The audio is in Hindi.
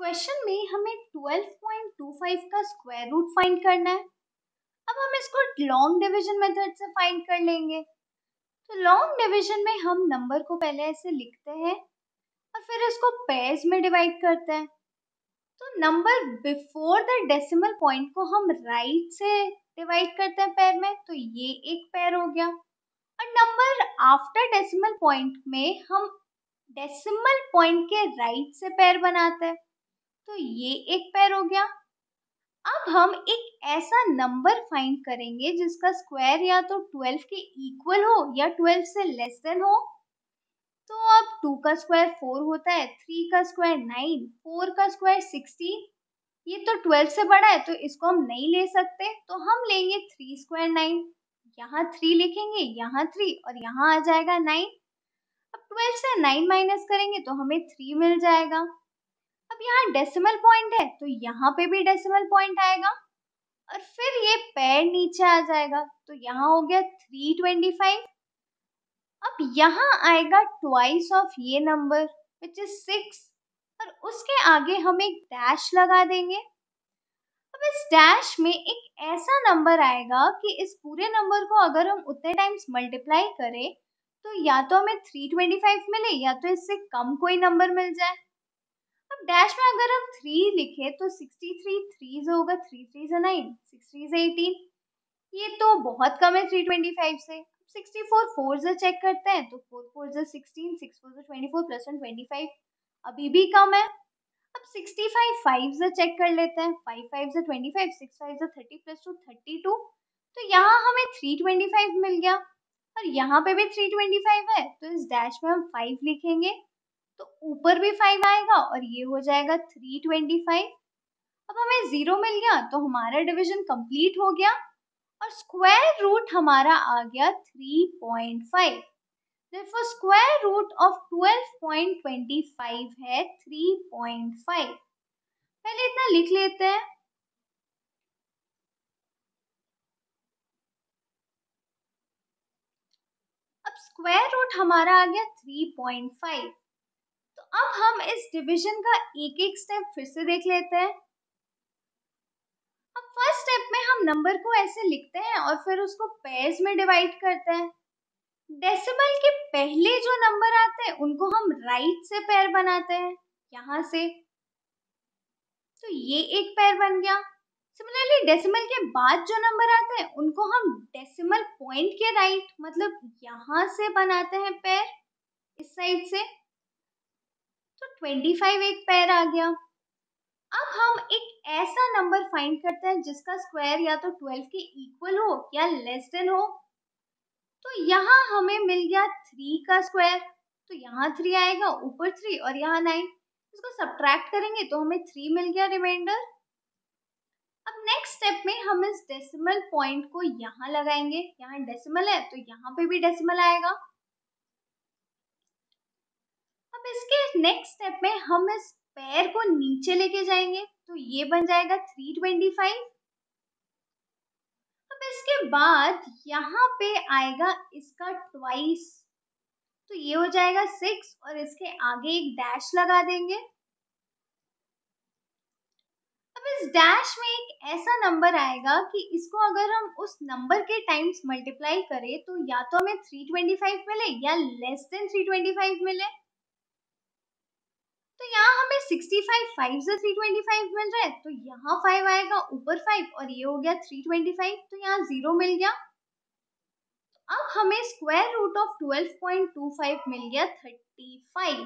क्वेश्चन में हमें 12.25 का स्क्वायर रूट फाइंड करना है अब हम इसको लॉन्ग डिवीजन मेथड से फाइंड कर लेंगे तो लॉन्ग डिवीजन में हम नंबर को पहले ऐसे लिखते हैं और फिर इसको पेयर्स में डिवाइड करते हैं तो number before the decimal point को हम राइट से डिवाइड करते हैं पैर में तो ये एक पैर हो गया और नंबर आफ्टर डेसिमल पॉइंट में हम डेसिमल पॉइंट के राइट से पैर बनाते हैं तो ये एक पैर हो गया अब हम एक ऐसा नंबर फाइंड करेंगे जिसका स्क्वायर या तो 12 के इक्वल हो या 12 से लेस देन हो तो अब 2 का स्क्वायर 4 होता है 3 का स्क्वायर 9, 4 का स्क्वायर 16 ये तो 12 से बड़ा है तो इसको हम नहीं ले सकते तो हम लेंगे 3 स्क्वायर 9 यहाँ 3 लिखेंगे यहाँ 3 और यहाँ आ जाएगा 9 अब 12 से 9 माइनस करेंगे तो हमें 3 मिल जाएगा अब यहाँ डेसिमल पॉइंट है तो यहाँ पे भी डेसिमल पॉइंट आएगा और फिर ये पैर नीचे आ जाएगा तो यहाँ हो गया थ्री ट्वेंटी फाइव अब यहाँ आएगा ट्वाइस ऑफ ये नंबर विच इज सिक्स और उसके आगे हम एक डैश लगा देंगे अब इस डैश में एक ऐसा नंबर आएगा कि इस पूरे नंबर को अगर हम उतने टाइम्स मल्टीप्लाई करें तो या तो हमें 325 मिले या तो इससे कम कोई नंबर मिल जाए अब डैश में अगर हम थ्री लिखे तो सिक्सटी थ्री थ्रीज होगा थ्री थ्री से नाइन सिक्स थ्री से एटीन ये तो बहुत कम है थ्री ट्वेंटी फाइव से सिक्सटी फोर फोर से चेक करते हैं तो फोर फोर से सिक्सटीन सिक्स फोर से twenty four plus one twenty five अभी भी कम है अब सिक्सटी फाइव फाइव से चेक कर लेते हैं फाइव फाइव से ट्वेंटी फाइव सिक्स फाइव से thirty plus to thirty two तो यहाँ हमें थ्री ट्वेंटी फाइव मिल गया और यहाँ पे भी थ्री ट्वेंटी फाइव है तो इस डैश में हम फाइव लिखेंगे तो ऊपर भी फाइव आएगा और ये हो जाएगा थ्री ट्वेंटी फाइव अब हमें ज़ीरो मिल गया तो हमारा डिवीजन कंप्लीट हो गया और स्क्वायर रूट हमारा आ गया three point five of twelve point twenty five है फाइव पहले इतना लिख लेते हैं अब स्क्वायर रूट हमारा आ गया फाइव अब हम इस डिवीजन का एक एक स्टेप फिर से देख लेते हैं अब फर्स्ट स्टेप में हम नंबर को ऐसे लिखते हैं और फिर उसको पेयर्स में डिवाइड करते हैं डेसिमल के पहले जो नंबर आते हैं उनको हम राइट से पैर बनाते हैं यहां से तो ये एक पैर बन गया सिमिलरली डेसिमल के बाद जो नंबर आते हैं उनको हम डेसिमल पॉइंट के राइट मतलब यहां से बनाते हैं पैर इस साइड से तो 25 एक पैर आ गया अब हम एक ऐसा नंबर फाइंड करते हैं जिसका स्क्वायर या तो 12 के इक्वल हो या लेस देन हो तो यहाँ हमें मिल गया थ्री का स्क्वायर तो यहाँ थ्री आएगा ऊपर थ्री और यहाँ नाइन इसको सब्ट्रैक्ट करेंगे तो हमें थ्री मिल गया रिमाइंडर अब नेक्स्ट स्टेप में हम इस डेसिमल पॉइंट को यहाँ लगाएंगे यहाँ डेसिमल है तो यहाँ पे भी डेसिमल आएगा इसके नेक्स्ट स्टेप में हम इस पैर को नीचे लेके जाएंगे तो ये बन जाएगा 325 अब इसके बाद यहाँ पे आएगा इसका ट्वाइस तो ये हो जाएगा सिक्स और इसके आगे एक डैश लगा देंगे अब इस डैश में एक ऐसा नंबर आएगा कि इसको अगर हम उस नंबर के टाइम्स मल्टीप्लाई करें तो या तो हमें 325 मिले या लेस देन 325 मिले तो यहाँ हमें 65 फाइव से 325 मिल रहा है तो यहाँ 5 आएगा ऊपर 5 और ये हो गया 325 तो यहाँ जीरो मिल गया अब हमें स्क्वायर रूट ऑफ 12.25 मिल गया 35